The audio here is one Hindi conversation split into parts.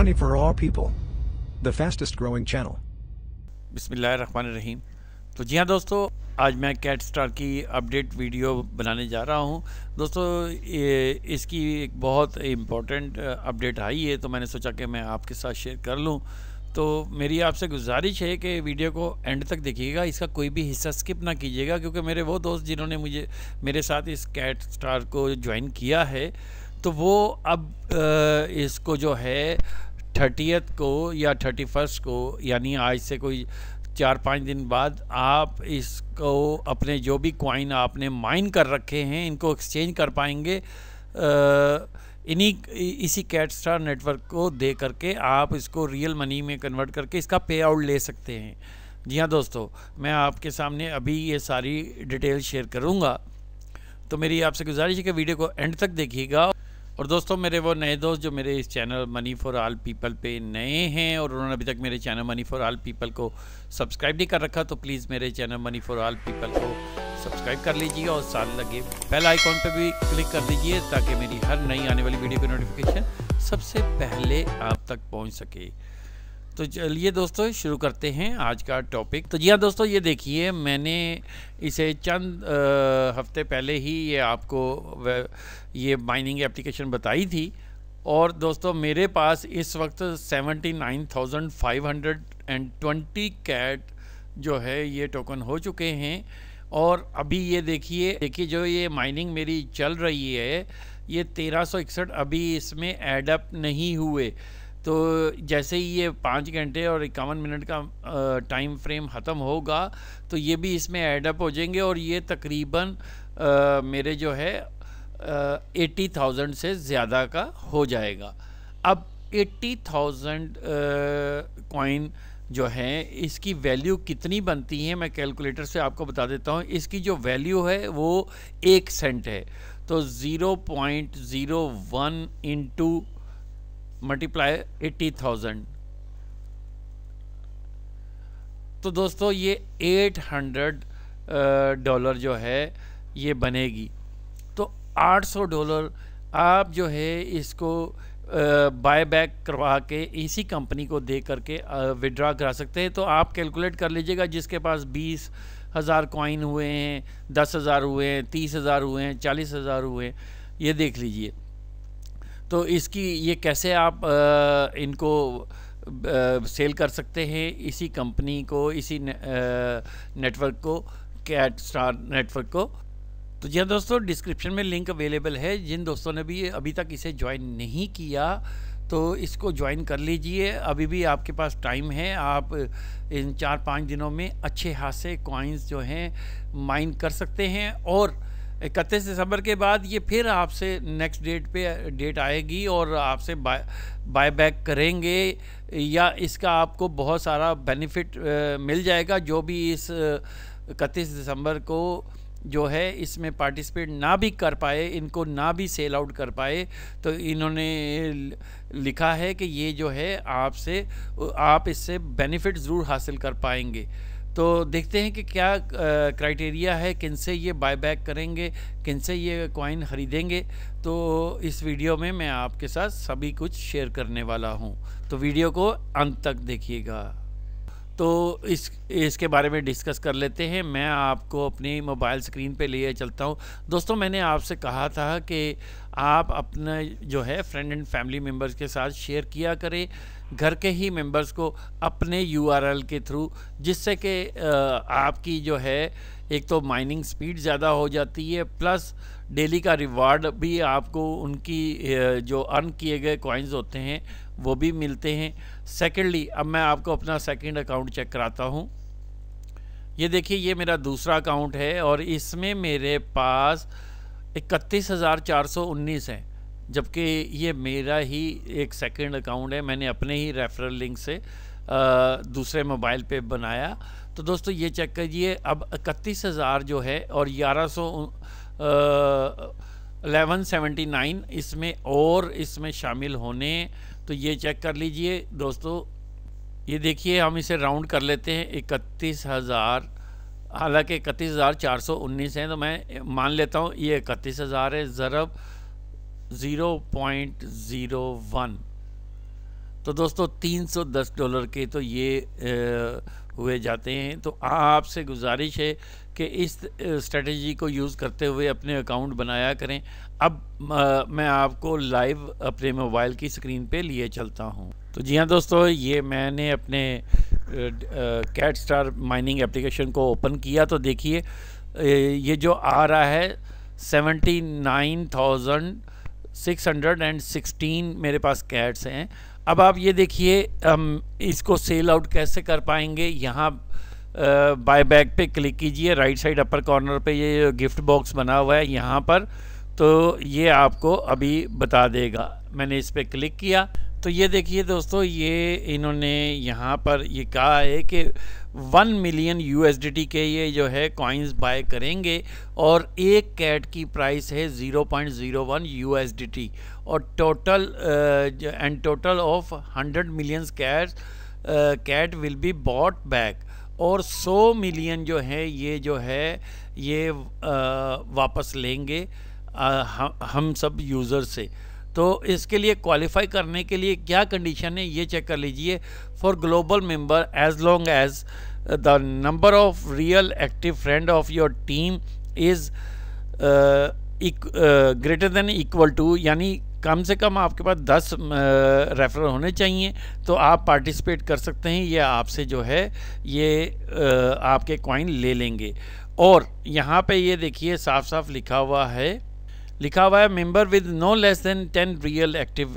Funny for all people. The fastest growing channel. बिस्मिल्लाहिर्रहमानिर्रहीम तो जी हाँ दोस्तों आज मैं कैट स्टार की अपडेट वीडियो बनाने जा रहा हूँ दोस्तों ये, इसकी एक बहुत इम्पोर्टेंट अपडेट uh, आई है तो मैंने सोचा कि मैं आपके साथ शेयर कर लूँ तो मेरी आपसे गुजारिश है कि वीडियो को एंड तक देखिएगा इसका कोई भी हिस्सा स्किप ना कीजिएगा क्योंकि मेरे वो दोस्त जिन्होंने मुझे मेरे साथ इस कैट स्टार को ज्वाइन किया है तो वो अब uh, इसको जो है थर्टीथ को या थर्टी फर्स्ट को यानी आज से कोई चार पाँच दिन बाद आप इसको अपने जो भी क्वाइन आपने माइन कर रखे हैं इनको एक्सचेंज कर पाएंगे इन्हीं इसी कैट स्टार नेटवर्क को दे करके आप इसको रियल मनी में कन्वर्ट करके इसका पे आउट ले सकते हैं जी हाँ दोस्तों मैं आपके सामने अभी ये सारी डिटेल शेयर करूँगा तो मेरी आपसे गुजारिश है कि वीडियो को एंड तक देखिएगा और दोस्तों मेरे वो नए दोस्त जो मेरे इस channel money for all people पे नए हैं और उन्होंने अभी तक मेरे channel money for all people को सब्सक्राइब नहीं कर रखा तो प्लीज़ मेरे channel money for all people को सब्सक्राइब कर लीजिए और साथ लगे बेल आइकॉन पर भी क्लिक कर दीजिए ताकि मेरी हर नई आने वाली वीडियो की नोटिफिकेशन सबसे पहले आप तक पहुँच सके तो चलिए दोस्तों शुरू करते हैं आज का टॉपिक तो जी हाँ दोस्तों ये देखिए मैंने इसे चंद आ, हफ्ते पहले ही ये आपको ये माइनिंग एप्लीकेशन बताई थी और दोस्तों मेरे पास इस वक्त seventy nine thousand five hundred and twenty cat जो है ये टोकन हो चुके हैं और अभी ये देखिए देखिए जो ये माइनिंग मेरी चल रही है ये इकसठ अभी इसमें एडअप नहीं हुए तो जैसे ही ये पाँच घंटे और इक्यावन मिनट का टाइम फ्रेम ख़त्म होगा तो ये भी इसमें एडअप हो जाएंगे और ये तकरीबन मेरे जो है एटी थाउजेंड से ज़्यादा का हो जाएगा अब एट्टी थाउजेंड कॉइन जो है इसकी वैल्यू कितनी बनती है मैं कैलकुलेटर से आपको बता देता हूँ इसकी जो वैल्यू है वो एक सेंट है तो zero point zero one into multiply eighty thousand तो दोस्तों ये एट हंड्रेड डॉलर जो है ये बनेगी तो आठ सौ डॉलर आप जो है इसको बाय बैक करवा के इसी कंपनी को दे करके विड्रा करा सकते हैं तो आप कैलकुलेट कर लीजिएगा जिसके पास बीस हज़ार कॉइन हुए हैं दस हज़ार हुए हैं तीस हज़ार हुए हैं चालीस हज़ार हुए हैं ये देख लीजिए तो इसकी ये कैसे आप आ, इनको आ, सेल कर सकते हैं इसी कंपनी को इसी ने, नेटवर्क को कैट स्टार नेटवर्क को तो जी हाँ दोस्तों डिस्क्रिप्शन में लिंक अवेलेबल है जिन दोस्तों ने भी अभी तक इसे ज्वाइन नहीं किया तो इसको ज्वाइन कर लीजिए अभी भी आपके पास टाइम है आप इन चार पाँच दिनों में अच्छे खासे कॉइन्स जो हैं माइन कर सकते हैं और इकतीस दिसंबर के बाद ये फिर आपसे नेक्स्ट डेट पे डेट आएगी और आपसे बाय बैक करेंगे या इसका आपको बहुत सारा बेनिफिट मिल जाएगा जो भी इस इकतीस दिसंबर को जो है इसमें पार्टिसिपेट ना भी कर पाए इनको ना भी सेल आउट कर पाए तो इन्होंने लिखा है कि ये जो है आपसे आप इससे बेनिफिट ज़रूर हासिल कर पाएंगे तो देखते हैं कि क्या क्राइटेरिया है किन से ये बाय बैक करेंगे किन से ये कॉइन ख़रीदेंगे तो इस वीडियो में मैं आपके साथ सभी कुछ शेयर करने वाला हूँ तो वीडियो को अंत तक देखिएगा तो इस इसके बारे में डिस्कस कर लेते हैं मैं आपको अपनी मोबाइल स्क्रीन पे ले चलता हूँ दोस्तों मैंने आपसे कहा था कि आप अपने जो है फ्रेंड एंड फैमिली मेम्बर्स के साथ शेयर किया करें घर के ही मेंबर्स को अपने यूआरएल के थ्रू जिससे कि आपकी जो है एक तो माइनिंग स्पीड ज़्यादा हो जाती है प्लस डेली का रिवार्ड भी आपको उनकी जो अर्न किए गए कॉइन्स होते हैं वो भी मिलते हैं सेकेंडली अब मैं आपको अपना सेकेंड अकाउंट चेक कराता हूँ ये देखिए ये मेरा दूसरा अकाउंट है और इसमें मेरे पास इकतीस हज़ार चार सौ उन्नीस है जबकि ये मेरा ही एक सेकंड अकाउंट है मैंने अपने ही रेफरल लिंक से आ, दूसरे मोबाइल पे बनाया तो दोस्तों ये चेक करिए अब इकतीस हज़ार जो है और ग्यारह सौ अलेवन सेवेंटी नाइन इसमें और इसमें शामिल होने तो ये चेक कर लीजिए दोस्तों ये देखिए हम इसे राउंड कर लेते हैं इकतीस हज़ार हालांकि इकतीस हज़ार चार सौ उन्नीस हैं तो मैं मान लेता हूँ ये इकतीस हज़ार है ज़रब ज़ीरो पॉइंट ज़ीरो वन तो दोस्तों तीन सौ दस डॉलर के तो ये हुए जाते हैं तो आपसे गुजारिश है कि इस स्ट्रेटजी को यूज़ करते हुए अपने अकाउंट बनाया करें अब आ, मैं आपको लाइव अपने मोबाइल की स्क्रीन पे लिए चलता हूँ तो जी हाँ दोस्तों ये मैंने अपने कैट स्टार माइनिंग एप्लीकेशन को ओपन किया तो देखिए ये जो आ रहा है seventy nine thousand six hundred and sixteen मेरे पास कैट्स हैं अब आप ये देखिए हम इसको सेल आउट कैसे कर पाएंगे यहाँ बाय बैक पे क्लिक कीजिए राइट साइड अपर कॉर्नर पे ये गिफ्ट बॉक्स बना हुआ है यहाँ पर तो ये आपको अभी बता देगा मैंने इस पर क्लिक किया तो ये देखिए दोस्तों ये इन्होंने यहाँ पर ये कहा है कि वन मिलियन यू के ये जो है कॉइन्स बाय करेंगे और एक कैट की प्राइस है 0.01 यूएसडीटी और total and total of 100 million cat cat will be bought back और 100 मिलियन जो है ये जो है ये uh, वापस लेंगे uh, हम, हम सब यूज़र से तो इसके लिए क्वालिफाई करने के लिए क्या कंडीशन है ये चेक कर लीजिए for global member as long as the number of real active friend of your team is greater than equal to यानी कम से कम आपके पास दस रेफरल uh, होने चाहिए तो आप पार्टिसिपेट कर सकते हैं ये आपसे जो है ये uh, आपके कॉइन ले लेंगे और यहाँ पे ये देखिए साफ साफ लिखा हुआ है लिखा हुआ है member with no less than ten real active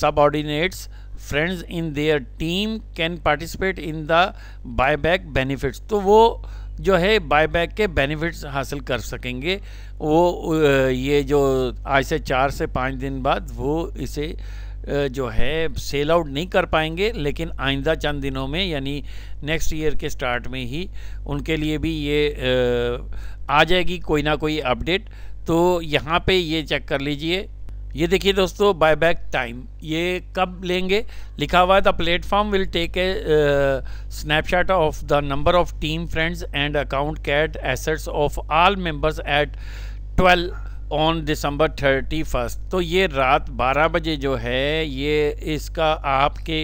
subordinates friends in their team can participate in the buyback benefits तो वो जो है बायबैक के बेनिफिट्स हासिल कर सकेंगे वो uh, ये जो आज से चार से पाँच दिन बाद वो इसे uh, जो है सेल आउट नहीं कर पाएंगे लेकिन आइंदा चंद दिनों में यानी नेक्स्ट ईयर के स्टार्ट में ही उनके लिए भी ये uh, आ जाएगी कोई ना कोई अपडेट तो यहाँ पे ये चेक कर लीजिए ये देखिए दोस्तों बायबैक टाइम ये कब लेंगे लिखा हुआ है the platform will take a snapshot of the number of team friends and account cat assets of all members at twelve on December thirty first तो ये रात 12 बजे जो है ये इसका आपके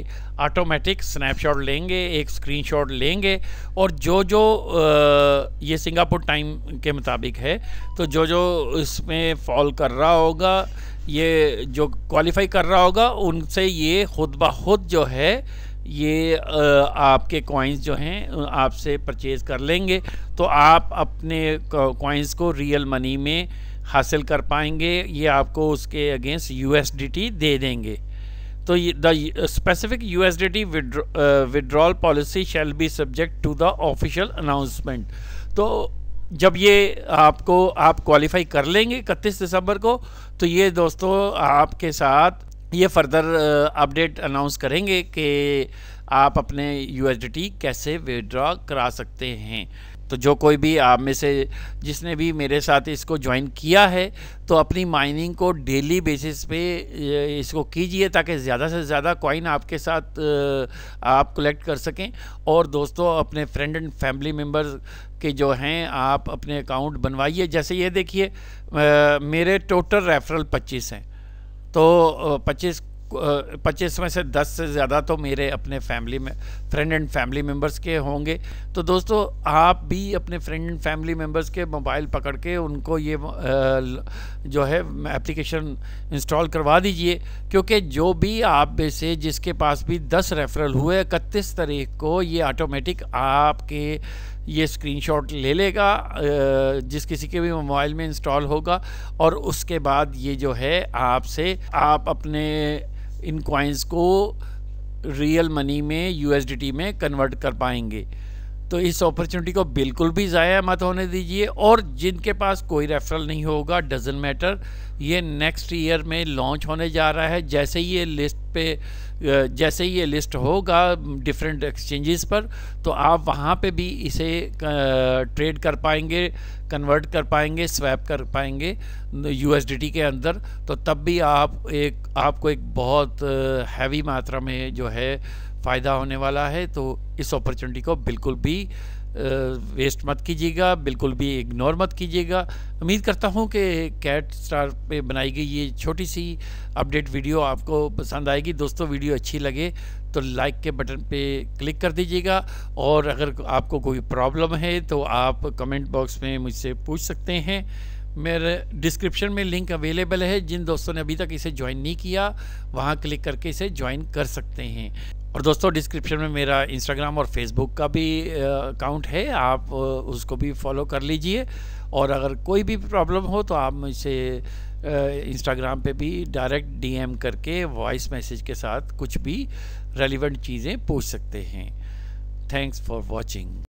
ऑटोमेटिक स्नैपशॉट लेंगे एक स्क्रीनशॉट लेंगे और जो जो आ, ये सिंगापुर टाइम के मुताबिक है तो जो जो इसमें फॉल कर रहा होगा ये जो क्वालिफाई कर रहा होगा उनसे ये खुद ब खुद जो है ये आ, आपके कॉइन्स जो हैं आपसे परचेज़ कर लेंगे तो आप अपने कॉइन्स को रियल मनी में हासिल कर पाएंगे ये आपको उसके अगेंस्ट यू दे देंगे तो the specific U S D T withdrawal policy shall be subject to the official announcement तो जब ये आपको आप क्वालिफाई कर लेंगे इकतीस दिसंबर को तो ये दोस्तों आपके साथ ये फर्दर अपडेट अनाउंस करेंगे कि आप अपने यू कैसे विड्रॉ करा सकते हैं तो जो कोई भी आप में से जिसने भी मेरे साथ इसको ज्वाइन किया है तो अपनी माइनिंग को डेली बेसिस पे इसको कीजिए ताकि ज़्यादा से ज़्यादा कॉइन आपके साथ आप कलेक्ट कर सकें और दोस्तों अपने फ्रेंड एंड फैमिली मेम्बर के जो हैं आप अपने अकाउंट बनवाइए जैसे ये देखिए मेरे टोटल रेफरल पच्चीस हैं तो पच्चीस पच्चीस में से दस से ज़्यादा तो मेरे अपने फैमिली में फ्रेंड एंड फैमिली मेम्बर्स के होंगे तो दोस्तों आप भी अपने फ्रेंड एंड फैमिली मेम्बर्स के मोबाइल पकड़ के उनको ये जो है एप्लीकेशन इंस्टॉल करवा दीजिए क्योंकि जो भी आप से जिसके पास भी दस रेफरल हुए इकतीस तारीख को ये ऑटोमेटिक आपके ये स्क्रीनशॉट ले लेगा जिस किसी के भी मोबाइल में इंस्टॉल होगा और उसके बाद ये जो है आपसे आप अपने इन कॉइन्स को रियल मनी में यूएसडीटी में कन्वर्ट कर पाएंगे तो इस अपॉर्चुनिटी को बिल्कुल भी ज़ाया मत होने दीजिए और जिनके पास कोई रेफरल नहीं होगा डजन मैटर ये नेक्स्ट ईयर में लॉन्च होने जा रहा है जैसे ही ये लिस्ट पे जैसे ही ये लिस्ट होगा डिफरेंट एक्सचेंजेस पर तो आप वहाँ पे भी इसे ट्रेड कर पाएंगे कन्वर्ट कर पाएंगे स्वैप कर पाएंगे यू के अंदर तो तब भी आप एक आपको एक बहुत हैवी मात्रा में जो है फ़ायदा होने वाला है तो इस अपॉर्चुनिटी को बिल्कुल भी वेस्ट मत कीजिएगा बिल्कुल भी इग्नोर मत कीजिएगा उम्मीद करता हूँ कि कैट स्टार पे बनाई गई ये छोटी सी अपडेट वीडियो आपको पसंद आएगी दोस्तों वीडियो अच्छी लगे तो लाइक के बटन पे क्लिक कर दीजिएगा और अगर आपको कोई प्रॉब्लम है तो आप कमेंट बॉक्स में मुझसे पूछ सकते हैं मेरे डिस्क्रिप्शन में लिंक अवेलेबल है जिन दोस्तों ने अभी तक इसे ज्वाइन नहीं किया वहाँ क्लिक करके इसे ज्वाइन कर सकते हैं और दोस्तों डिस्क्रिप्शन में मेरा इंस्टाग्राम और फेसबुक का भी अकाउंट है आप उसको भी फॉलो कर लीजिए और अगर कोई भी प्रॉब्लम हो तो आप मुझसे इंस्टाग्राम पे भी डायरेक्ट डीएम करके वॉइस मैसेज के साथ कुछ भी रेलिवेंट चीज़ें पूछ सकते हैं थैंक्स फॉर वॉचिंग